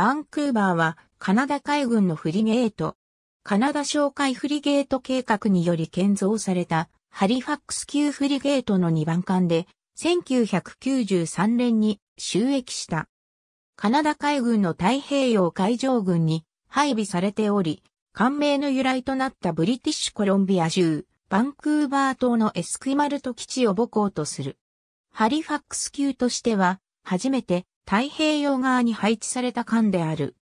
バンクーバーはカナダ海軍のフリゲート、カナダ哨戒フリゲート計画により建造されたハリファックス級フリゲートの2番艦で1993年に収益した。カナダ海軍の太平洋海上軍に配備されており、艦名の由来となったブリティッシュコロンビア州、バンクーバー島のエスクイマルト基地を母港とする。ハリファックス級としては、初めて太平洋側に配置された艦である。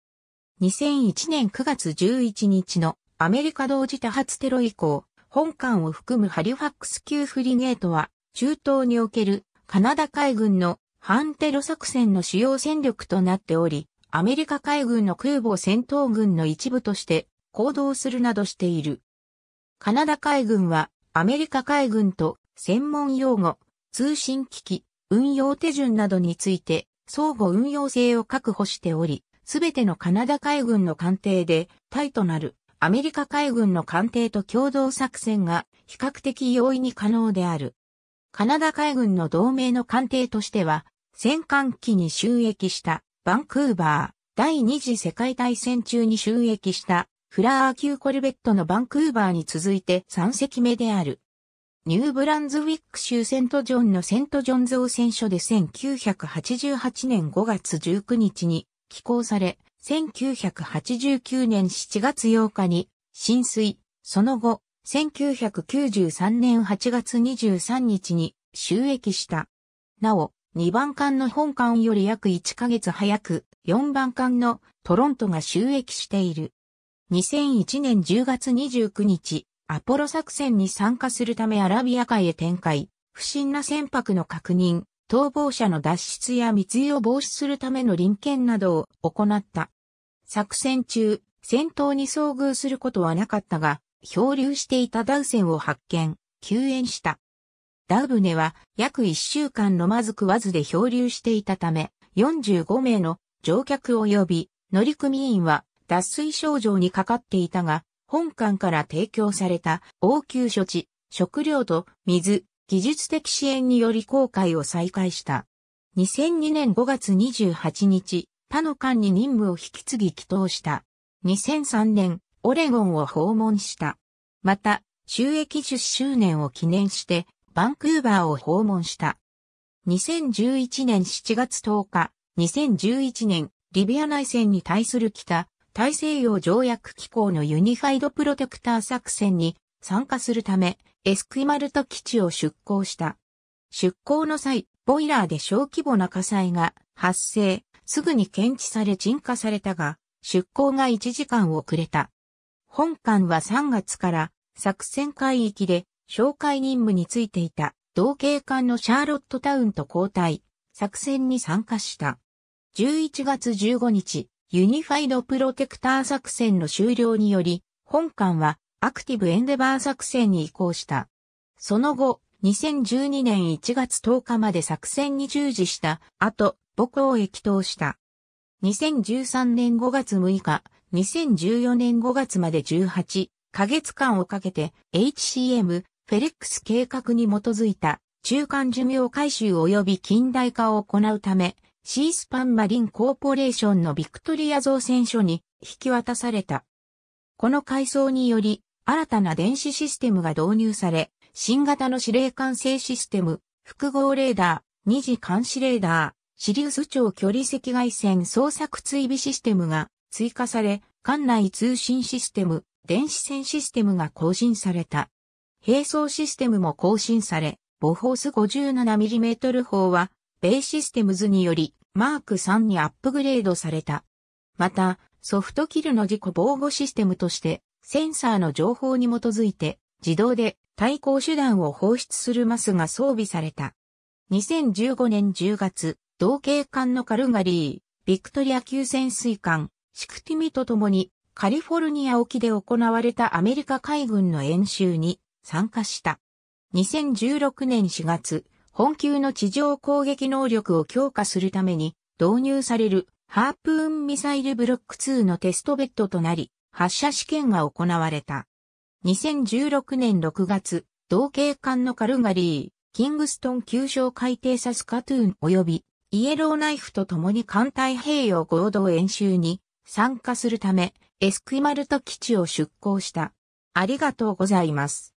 2001年9月11日のアメリカ同時多発テロ以降、本艦を含むハリファックス級フリゲートは、中東におけるカナダ海軍の反テロ作戦の主要戦力となっており、アメリカ海軍の空母戦闘群の一部として行動するなどしている。カナダ海軍はアメリカ海軍と専門用語、通信機器、運用手順などについて相互運用性を確保しており、すべてのカナダ海軍の艦艇で、タイとなるアメリカ海軍の艦艇と共同作戦が比較的容易に可能である。カナダ海軍の同盟の艦艇としては、戦艦機に収益したバンクーバー、第二次世界大戦中に収益したフラー級コルベットのバンクーバーに続いて3隻目である。ニューブランズウィック州セントジョンのセントジョン造船所で1988年5月19日に寄港され、1989年7月8日に浸水、その後、1993年8月23日に収益した。なお、2番艦の本艦より約1ヶ月早く、4番艦のトロントが収益している。2001年10月29日、アポロ作戦に参加するためアラビア海へ展開、不審な船舶の確認、逃亡者の脱出や密輸を防止するための臨検などを行った。作戦中、戦闘に遭遇することはなかったが、漂流していたダウ船を発見、救援した。ダウ船は約1週間のまず食わずで漂流していたため、45名の乗客及び乗組員は脱水症状にかかっていたが、本館から提供された応急処置、食料と水、技術的支援により航海を再開した。2002年5月28日、他の館に任務を引き継ぎ帰祷した。2003年、オレゴンを訪問した。また、収益10周年を記念して、バンクーバーを訪問した。2011年7月10日、2011年、リビア内戦に対する北大西洋条約機構のユニファイドプロテクター作戦に参加するため、エスクイマルト基地を出港した。出港の際、ボイラーで小規模な火災が発生、すぐに検知され鎮火されたが、出港が1時間遅れた。本艦は3月から作戦海域で紹介任務についていた同系艦のシャーロットタウンと交代、作戦に参加した。11月15日、ユニファイドプロテクター作戦の終了により、本艦はアクティブエンデバー作戦に移行した。その後、2012年1月10日まで作戦に従事した後、母校へ帰投した。2013年5月6日、2014年5月まで18ヶ月間をかけて HCM フェレックス計画に基づいた中間寿命回収及び近代化を行うためシースパンマリンコーポレーションのビクトリア造船所に引き渡された。この改装により、新たな電子システムが導入され、新型の指令管制システム、複合レーダー、二次監視レーダー、シリウス超距離赤外線捜索追尾システムが追加され、艦内通信システム、電子線システムが更新された。並走システムも更新され、ボホース 57mm 砲はベイシステムズにより、マーク3にアップグレードされた。また、ソフトキルの事故防護システムとして、センサーの情報に基づいて、自動で対抗手段を放出するマスが装備された。2015年10月、同型艦のカルガリー、ビクトリア級潜水艦、シクティミと共に、カリフォルニア沖で行われたアメリカ海軍の演習に参加した。2016年4月、本級の地上攻撃能力を強化するために導入されるハープーンミサイルブロック2のテストベッドとなり、発射試験が行われた。2016年6月、同型艦のカルガリー、キングストン急所海底サスカトゥーン及びイエローナイフと共に艦隊平洋合同演習に参加するためエスクイマルト基地を出港した。ありがとうございます。